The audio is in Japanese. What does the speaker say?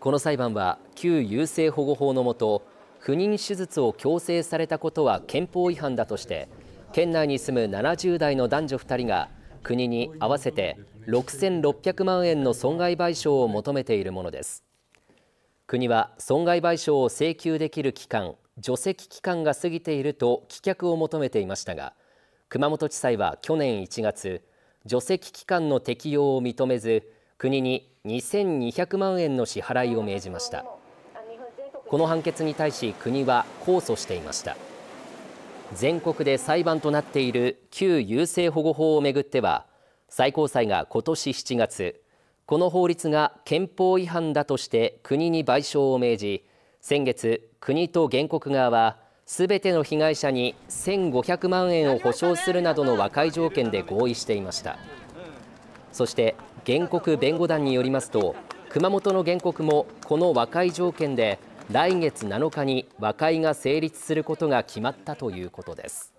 この裁判は旧優生保護法のもと不妊手術を強制されたことは憲法違反だとして県内に住む70代の男女2人が国に合わせて6600万円の損害賠償を求めているものです国は損害賠償を請求できる期間除籍期間が過ぎていると棄却を求めていましたが熊本地裁は去年1月除籍期間の適用を認めず国に2200万円の支払いを命じましたこの判決に対し国は控訴していました全国で裁判となっている旧優生保護法をめぐっては最高裁が今年7月この法律が憲法違反だとして国に賠償を命じ先月国と原告側はすべての被害者に1500万円を補償するなどの和解条件で合意していました。そして原告弁護団によりますと熊本の原告もこの和解条件で来月7日に和解が成立することが決まったということです。